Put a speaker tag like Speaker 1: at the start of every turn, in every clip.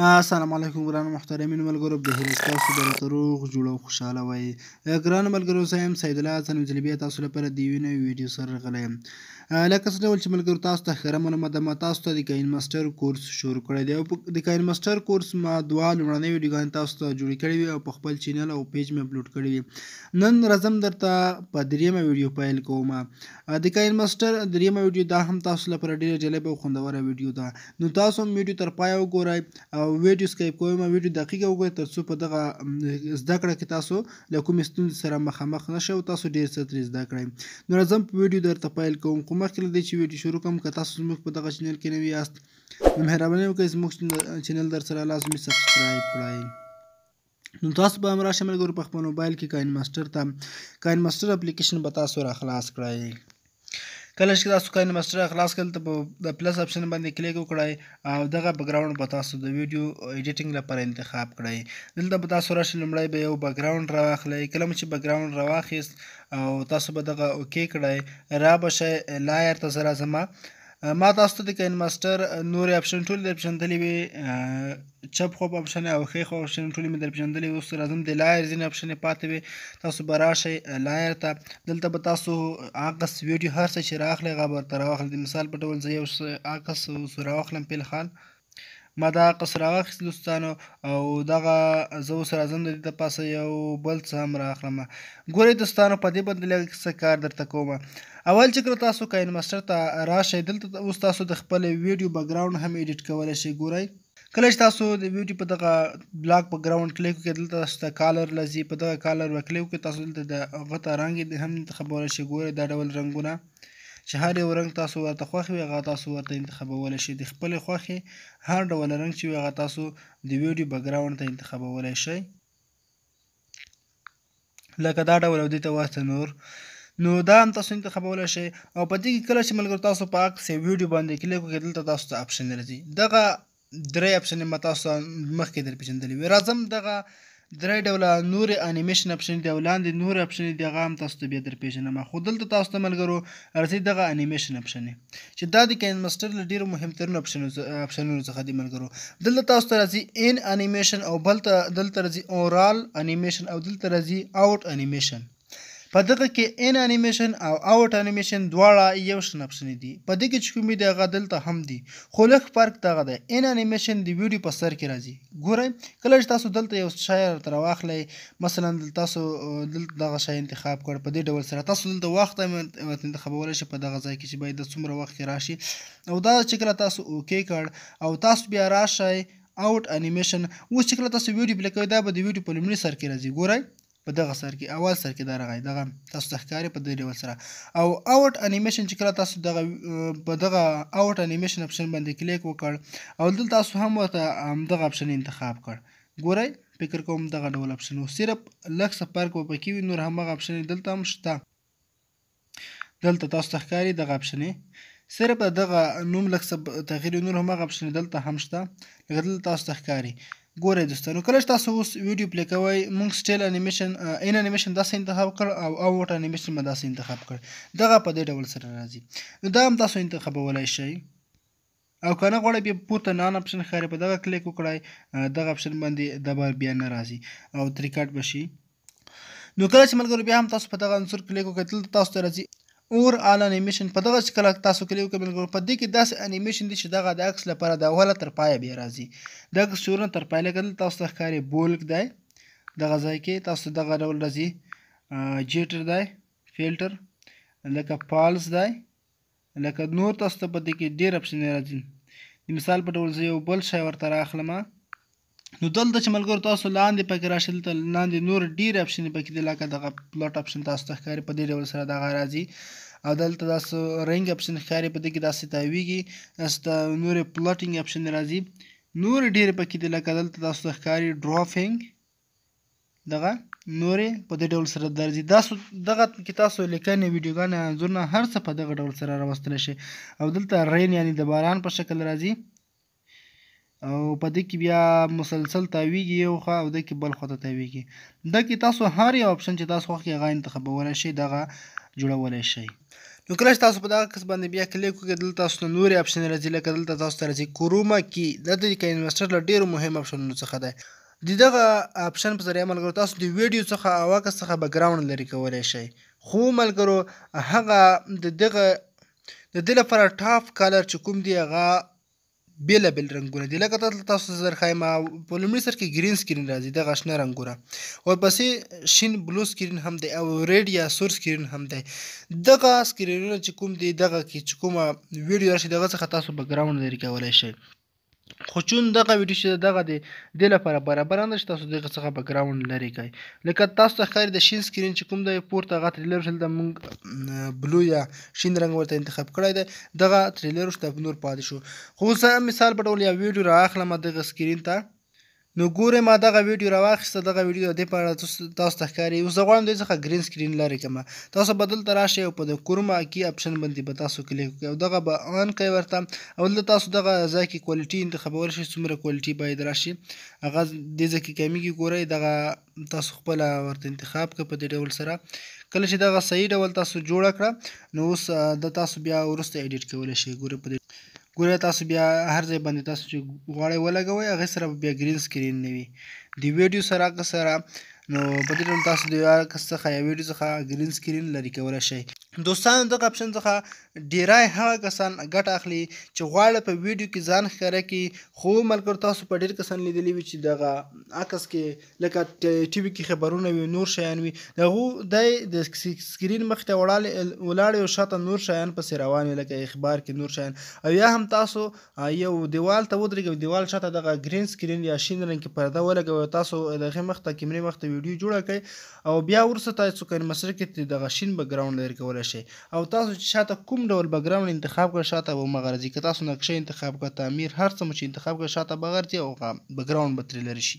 Speaker 1: السلام علیکم ګران محترمین ملګرو به هیله تاسو د روغ جوړ او خوشاله وای ګران ملګرو زم سید الله حسن جلبی تاسو لپاره دی ویو ویډیو سره غلې لکه څنګه چې ملګرو تاسو ته خره معلومه ده ما تاسو ته د کاین ماستر کورس شروع کړی دی او د کاین ماستر کورس ما دوا لمړنۍ ویډیوګان تاسو ته جوړ کړی وي او په خپل چینل او پیج مې اپلوډ کړی وي نن راځم درته په دریمه ویډیو پیل کوم د کاین ماستر دریمه ویډیو دا هم تاسو لپاره ډیره جالب او خوندوره ویډیو ده نو تاسو هم ویډیو تر پای وګورئ او ویډیو سکایپ کوی ما ویډیو دقیقه وګورئ ترڅو په دغه زده کړه کې تاسو له کومې ستونزې سره مخامخ نشئ او تاسو ډیر څه ترې زده کړئ نو راځم په ویډیو درته پیل کوم خو مخکې له دې چې ویډیو شروع کوم که تاسو زموږ په دغه چینل کې نوي یاست نو مهرباني وکړئ زموږ چینل در سره لازمي سبسکرایب کړئ نو تاسو به هم راشه ملګرو په خپل موبایل کې کاین ماستر ته کاین ماستر اپلیکیشن به تاسو را خلاص کړئ کله چې تاسو کاین ماستر خلاص کړئ ته په د پلس اپشن باندې کلیک وکړئ او دغه بیک گراوند په تاسو د ویډیو ایډیټینګ لپاره انتخاب کړئ دلته به تاسو راشئ لمړی به یو بیک گراوند راواخلئ کله چې بیک گراوند راواخیست او تاسو به دغه اوکی کړئ را به شئ لایر ته سره زما ما تاسو ته د کاین ماستر نور اپشن ټول در پېژندلې وي چپ خوب اپشن او ښی خوب اپشن ټول مې در پېژندلې اوس راځم د لایر ځینې اپشن پاتې وي تاسو به راشئ لایر ته دلته به تاسو عکس ویډیو هر څه چې راخلئ هغه به ورته راواخلئ د مثال په ډول زه یو عکس راواخلم فلحال ما دا عکس راواخیست دوستانو او دغه زه اوس راځم د دې دپاسه یو بل څه هم راخلمه ګورئ دوستانو په دې باندې لږ څه کار درته کومه اول چې کله تاسو کاین ماسټر ته تا راشئ دلته اوس تاسو د خپل ویډیو بګراوند هم ایډیټ کولی شئ ګورئ کله چې تاسو د ویډیو په دغه بلاک په ګراوند کلیک وکړئ دلته تاسو ته کالر لځي په دغه کالر وکلیک وکړئ تاسو دلته د هغه ته رنګ هم انتخابولی شئ ګورئ دا ډول رنګونه چې هر یو رنګ تاسو ورته خوښ وي هغه تاسو ورته انتخابولی شئ د خپلې خوښې هر ډول رنګ چې وي هغه تاسو د ویډیو بګراوند ته انتخابولی شئ لکه دا ډول او دې ته واسطه نور نو دا هم تاسو انتخابولی شئ او په دې کې کله چې ملګرو تاسو په عکس یا ویډیو باندې کلیک وکړئ دلته تاسو ته اپشن راځي دغه درې اپشنې ما تاسو مخکې در پېژندلې وي راځم دغه درې ډوله نور انیمیشن اپشن دی او لاندې نور اپشن دی هغه هم تاسو ته بیا در پیژنم خو دلته تاسو ته ملګرو راځي دغه انیمیشن اپشن چې دا د کین ماستر له ډیرو مهمترین اپشن اپشنونو څخه دی ملګرو دلته تاسو ته راځي ان انیمیشن او بل ته دلته راځي اورال انیمیشن او دلته راځي اوټ انیمیشن په دغه کې ان انیمیشن او اوټ انیمیشن دواړه یو شان اپشن دي په دغه چې کومې د غدل ته هم دي خو لږ فرق دغه دی ان انیمیشن د ویډیو په سر کې راځي ګورئ کله چې تاسو دلته یو شاعر تر واخلئ مثلا دلته تاسو دلته دغه شای انتخاب کړ په دې ډول سره تاسو دلته وخت انتخابول شي په دغه ځای کې چې باید د څومره وخت راشي او دا چې کله تاسو اوکی کړ او تاسو بیا راشئ اوټ انیمیشن اوس چې کله تاسو ویډیو پلی کوئ دا به د ویډیو په لومړي سر کې راځي ګورئ په دغه سر کې اول سر کې دا راغی دغه تاسو ته ښکاري په دې ډول سره او اوټ انیمیشن چې کله تاسو دغه په دغه اوټ انیمیشن اپشن باندې کلیک وکړ او دلته تاسو هم ورته دغه اپشن انتخاب کړ ګورئ فکر کوم دغه ډول اپشن و صرف لږ څه فرق به پکې وي نور همغه اپشن دلته هم شته دلته تاسو ته ښکاري دغه اپشن صرف دغه نوم لږ څه تغیر نور همغه اپشن دلته هم شته لکه دلته تاسو ته ښکاري ګورئ دوستانو کله چې تاسو اوس ویډیو پلی کوئ مونږ سټیل انیمیشن ان انیمیشن داسې انتخاب کړ او اوټ انیمیشن مې داسې انتخاب کړ دغه په دې ډول سره راځي نو دا هم تاسو انتخابولی شئ او کنه غواړئ بیا پورته نان اپشن ښکاري په دغه کلیک وکړئ دغه اپشن باندې دا به بیا نه راځي او تریکاټ به شي نو کله چې ملګرو بیا هم تاسو په دغه عنصر کلیک وکړئ تاسو ته راځي اور ال انیمیشن په دغه شکل تاسو کلیو کې بلګور په دې کې داس انیمیشن دي چې دغه د عکس لپاره د اوله تر پایه به راځي دغه صورت تر پایه لګل تاسو ته ښکاری بولک دی دغه ځای کې تاسو دغه ډول راځي جیټر دی فلټر لکه پالس دی لکه نور تاسو ته په دې کې ډیر اپشن راځي د مثال په ډول زه یو بل شی ورته راخلم نو دلته چې ملګرو تاسو لاندې پکې راشئ دلته لاندې نور ډېر اپشنې پکې دي لکه دغه پلاټ اپشن تاسو ته ښکاري په دې ډول سره دغه راځي او دلته تاسو رنګ اپشن ښکاري په دې کې داسې تاویږي تاسو ته نورې پلاټینګ اپشن راځي نور ډېر پکې دي لکه دلته تاسو ته ښکاري ډرافینګ دغه نورې په دې ډول سره درځي تاسو دغه کې تاسو لیکنه ویډیوګانې انځورونه هر څه په دغه ډول سره راوستل شي او دلته رین یعنی د باران په شکل راځي او په دې کې بیا مسلسل تاویږي یو خوا او د کې بل خواته تاویږي دا کې تاسو هر یو اپشن چې تاسو خوښ هغه انتخابولای شئ دغه جوړولای شئ نو کله چې تاسو په دغه کس باندې بیا کلیک وکړئ دلته تاسو نو نورې اپشن راځي لکه دلته تاسو ته راځي کوروما کی دا د انویسټر له ډیرو مهم اپشنونو څخه دی د دغه اپشن په ذریعه ملګرو تاسو د ویډیو څخه او واکس څخه بیکګراوند لري کولای شئ خو ملګرو هغه د دغه د دې لپاره ټاپ کالر چې کوم دی هغه بیلابیل رنګونه دي لکه تاسو زر خایما په لومړي سر کې گرین سکرین راځي د غشنه رنگونه ورپسې شین بلو سکرین هم دی او ریډ یا سور سکرین هم دی دغه سکرینونه چې کوم دي دغه کې چې کومه ویډیو راشي دغه څخه تاسو بیک ګراوند لري کولای شئ خو چون دغه ویډیو چې دغه دی د لپاره برابر نه شته تاسو دغه څخه په ګراوند لري کوي لکه تاسو ته خیر د شین سکرین چې کوم دی پورته غا تریلر شل د مونږ بلو یا شین رنگ ورته انتخاب کړی دی دغه تریلر شته نور پاتې شو خو زه مثال په ډول یا ویډیو راخلم دغه سکرین ته نو ګوره ما دغه ویډیو را واخیسته دغه ویډیو د دې په اړه تاسو ته ښکاري اوس زه غواړم دې څخه ګرین سکرین لرې کړم تاسو به دلته راشئ او په د کورما کې آپشن باندې به تاسو کلیک وکړئ او دغه به آن کوئ ورته او دلته تاسو دغه ځای کې کوالټي انتخابول شي څومره کوالټي باید راشي هغه دې ځای کې کمیږي ګورئ دغه تاسو خپله ورته انتخاب کړئ په دې ډول سره کله چې دغه صحیح ډول تاسو جوړه کړه نو اوس د تاسو بیا وروسته ایډیټ کولی شئ ګوره په دې ګوره تاسو بیا هر ځای باندې تاسو چې غواړئ ولګوئ هغې سره بیا ګرین سکرین نه وي د ویډیو سره که سره نو په دې ډول تاسو د یو عکس څخه یا ویډیو څخه ګرین سکرین لرې کولی شئ دوستانو دغه اپشن څخه ډیری هغه کسان ګټه اخلي چې غواړي په ویډیو کې ځان ښکاره کړي خو ملګرو تاسو په ډیر کسان لیدلی وي چې دغه عکس کې لکه ټي وي کې خبرونه وي نور شیان وي دغه د د سکرین مخ ته وړاله ولاړ او شاته نور شیان پسې روان وي لکه اخبار کې نور شیان او یا هم تاسو یو دیوال ته ودرېږئ دیوال شاته دغه ګرین سکرین یا شین رنګ کې پرده ولګوئ تاسو دغه مخ ته کیمرې مخ ته ویډیو جوړه کړئ او بیا ورسره تاسو کوم مسر کې دغه شین بیک ګراوند لري کولای کولای شئ او تاسو چې شاته کوم ډول بګراوند انتخاب کړئ شاته به مغرضي که تاسو نقشه انتخاب کړئ تعمیر هر څه چې انتخاب کړئ شاته بغرځي او بګراوند به ترې لرې شي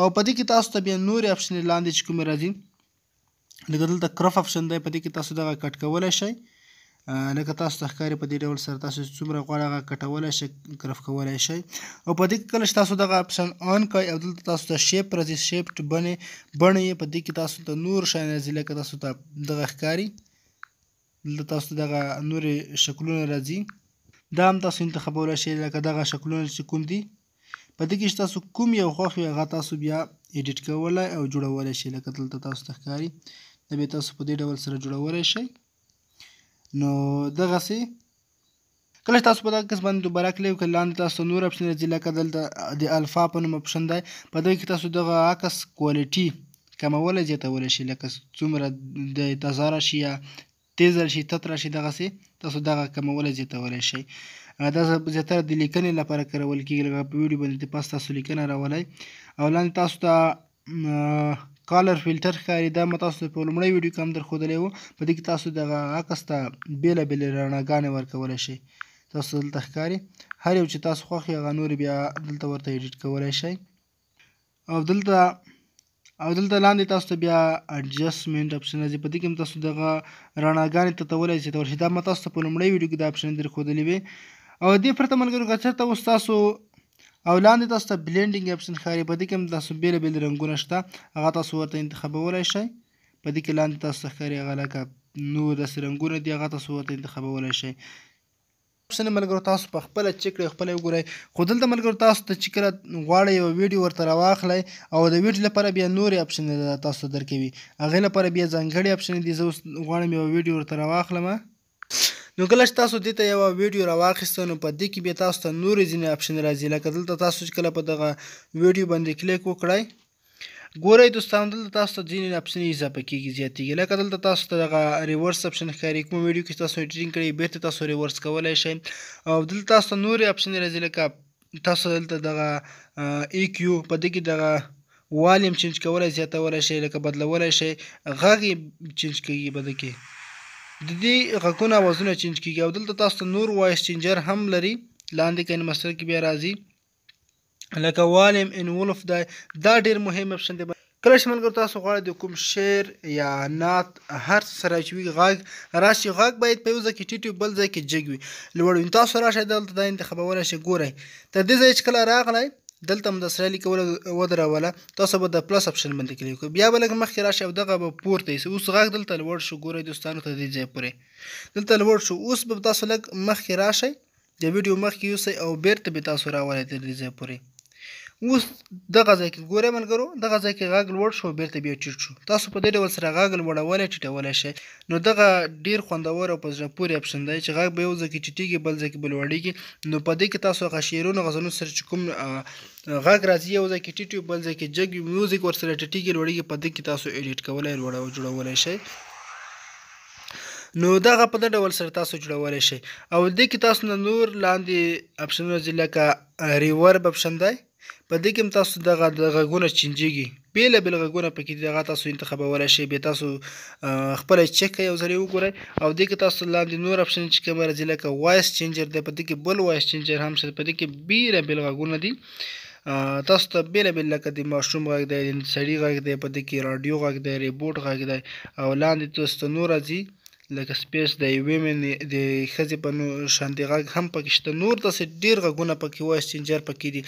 Speaker 1: او په دې کې تاسو ته بیا نورې اپشنې لاندې چې کومې راځي لکه دلته کرف اپشن دی په دې کې تاسو دغه کټ کولی شئ لکه تاسو ته ښکاري په دې ډول سره تاسو څومره غواړئ هغه کټولی شئ کرف کولی شئ او په دې کې کله چې تاسو دغه اپشن آن کوئ او دلته تاسو ته شیپ راځي شیپټ بڼې بڼې یې په دې کې تاسو ته نور شیان راځي لکه تاسو ته دغه ښکاري دلته تاسو دغه نورې شکلونه راځي دا هم تاسو انتخابولی شئ لکه دغه شکلونه چې کوم دي په دې کې چې تاسو کوم یو خوښ وي هغه تاسو بیا ایډیټ کولی او جوړولی شئ لکه دلته تاسو ته ښکاري دا بیا تاسو په دې ډول سره جوړولی شئ نو دغسې کله تاسو په دغه کس باندې دوباره کلیک وکړئ لاندې تاسو نور اپشن راځي لکه دلته د الفا په نوم اپشن دی په دې کې تاسو دغه عکس کوالټي کمولی زیاتولی شئ لکه څومره د تازه راشي یا تیز راشي تت راشي دغسې تاسو دغه کمولی زیاتولی شئ دا زیاتره د لیکنې لپاره کارول کېږي لکه په ویډیو باندې د پاس تاسو لیکنه راولی او لاندې تاسو ته کالر فلټر ښکاري دا ما تاسو په لومړی ویډیو کې هم درښودلی وو په دې کې تاسو دغه عکس ته بېلابېلې رڼاګانې ورکولی شئ تاسو دلته ښکاري هر یو چې تاسو خوښ هغه نور بیا دلته ورته ایډیټ کولی شئ او دلته او دلته لاندې تاسو ته بیا اډجسټمنټ اپشن راځي په دې کې هم تاسو دغه رڼاګانې تتولی شئ تور شي دا ما تاسو ته په لومړۍ ویډیو کې دا اپشن در ښودلې وې او دې پرته ملګرو که چېرته اوس تاسو او لاندې تاسو ته بلینډینګ اپشن ښکاري په دې کې هم تاسو بېلابېل رنګونه شته هغه تاسو ورته انتخابولی شئ په دې کې لاندې تاسو ته ښکاري هغه لکه نور داسې رنګونه دي هغه تاسو ورته انتخابولی شئ پښتنه ملګرو تاسو په خپل چک لري خپل وګورئ خو دلته ملګرو تاسو ته چې کله غواړئ یو ویډیو ورته راواخلئ او د ویډیو لپاره بیا نورې اپشن تاسو درکوي هغې لپاره بیا ځانګړي اپشن دي زه اوس غواړم یو ویډیو ورته راواخلم نو کله چې تاسو دې ته یو ویډیو راواخیسته نو په دې کې بیا تاسو ته نورې ځینې اپشن راځي لکه دلته تاسو چې کله په دغه ویډیو باندې کلیک وکړئ ګورئ دوستانو دلته تاسو ته ځینې اپشنې اضافه کېږي زیاتېږي لکه دلته تاسو ته دغه ریورس اپشن ښکاري کوم ویډیو کې تاسو ایډیټینګ کړی بیرته تاسو ریورس کولی شئ او دلته تاسو ته نورې اپشنې راځي لکه تاسو دلته دغه ای کیو په دې کې دغه والیم چینج کولی زیاتولی شئ لکه بدلولی شئ غږ یې چینج کېږي په دې کې د دې غږونه اوازونه چینج کېږي او دلته تاسو ته نور وایس چینجر هم لري لاندې که مستر کې بیا راځي لکه والیم ان ولف دی دا ډیر مهم اپشن دی کله چې ملګرو تاسو غواړئ د کوم شعر یا نعت هر څه سره چې وي غږ راشي غږ باید په یو ځای کې ټیټ وي بل ځای کې جګ وي لوړ وي تاسو راشئ دلته دا انتخابولی شئ ګورئ تر دې ځای چې کله راغلی دلته هم د سره لیکول ودروله تاسو به د پلس اپشن باندې کلیک کوئ بیا به لږ مخکې راشئ او دغه به پورته شي اوس غږ دلته لوړ شو ګورئ دوستانو ته دې ځای پورې دلته لوړ شو اوس به تاسو لږ مخکې راشئ د ویډیو مخکې یوسئ او بیرته به تاسو راولئ تر دې ځای پورې اوس دغه ځای کې ګورئ ملګرو دغه ځای کې غږ لوړ شو بیرته بیا ټیټ شو تاسو په دې ډول سره غږ لوړولی ټیټولی شئ نو دغه ډیر خوندور او په زړه پورې اپشن دی چې غږ به یو ځای کې ټیټېږي بل ځای کې به لوړېږي نو په دې کې تاسو هغه شعرونو غزلونو سره چې کوم غږ راځي یو ځای کې ټیټ وي بل ځای کې جګ وي میوزیک ورسره ټیټېږي لوړېږي په دې کې تاسو ایډیټ کولی لوړو جوړولی شئ نو دغه په ډول سره تاسو جوړولی شئ او دې کې تاسو نور لاندې اپشنونه لکه ریورب اپشن دی په دې کې تاسو دغه غږونه چینجیږي بیل بیل غږونه پکې دغه تاسو انتخابولای شئ به تاسو خپل چک یو ځل وګورئ او د کې تاسو لاندې نور اپشن چې کوم راځي لکه وایس چینجر دی په دې کې بل وایس چینجر هم شته په دې کې بیل بیل غږونه دي تاسو ته بیل بیل لکه د ماشوم غږ دی سړی غږ دی په دې کې رادیو غږ دی ریبوټ غږ دی او لاندې تاسو نور راځي لکه سپیس د یوې مینې د ښځې په شاندې غږ هم پکې شته نور داسې ډېر غږونه پکې وایس چینجر پکې دي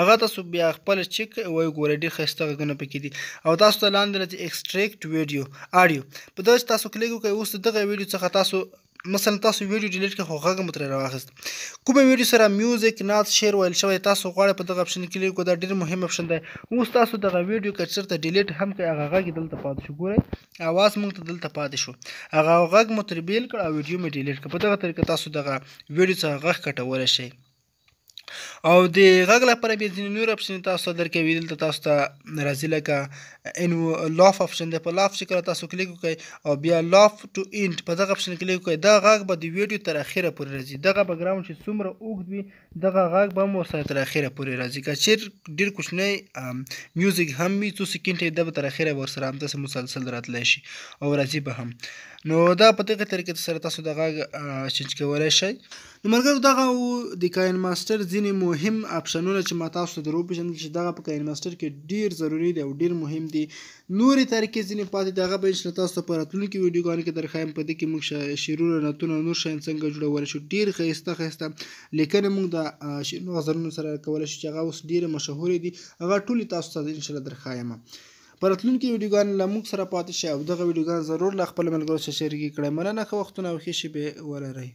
Speaker 1: هغه تاسو بیا خپل چک وګورئ ډېر ښایسته غږونه پکې دي او تاسو ته لاندې راځي ایکسټریکټ ویډیو آډیو په دغه تاسو کلیک وکړئ اوس دغه ویډیو څخه تاسو مثلا تاسو ویډیو ډیلیټ کړئ خو غږ مو ترې راواخیست کومه ویډیو سره میوزیک نات شعر ویل شوی تاسو غواړئ په دغه اپشن کې کو دا ډېر مهم اپشن دی اوس تاسو دغه ویډیو که چېرته ډیلیټ هم کړئ هغه غږ دلته پاتې شو ګورئ اواز موږ ته دلته پاتې شو هغه غږ مو ترې بیل کړ او ویډیو مې ډیلیټ کړ په دغه طریقه تاسو دغه ویډیو څخه غږ کټولی شئ او د غږ لپاره بیا ځینې نور اپشن تاسو ته درکوي دلته تاسو ته راځي لکه ان لاف اپشن دی په لاف چې کله تاسو کلیک وکړئ او بیا لاف ټو اینټ په دغه اپشن کلیک وکړئ دا غږ به د ویډیو تر اخره پورې راځي دغه بګراوند چې څومره اوږد وي دغه غږ به مو سره تر اخره پورې راځي که چېر ډېر کوچنی میوزیک هم وي څو سیکنډ دا به تر اخره ورسره همداسې مسلسل راتلی شي او راځي به هم نو دا په دغه طریقې سره تاسو دغه چینج کولای شئ نو مرګرو دغه د کاین ماستر ځینې مهم اپشنونه چې ما تاسو ته درو پېژندل چې دغه په کاین ماستر کې ډیر ضروری دی او ډیر مهم دی نورې طریقې ځینې پاتې دغه به انشاء تاسو ته په راتلونکي ویډیوګانو کې درخوایم په دې کې موږ شیرو رنتونه نور شین څنګه جوړول شو ډیر ښایسته ښایسته لیکنې موږ د شیرو غزلونو سره کولای شو چې هغه اوس ډیر مشهور دي هغه ټول تاسو ته انشاء الله درخوایم پرتلونکو ویډیوګان له موږ سره پاتې شئ او دغه ویډیوګان ضرور له خپل ملګرو سره شریک کړئ مننه ښه وختونه او ښې شېبې ولرئ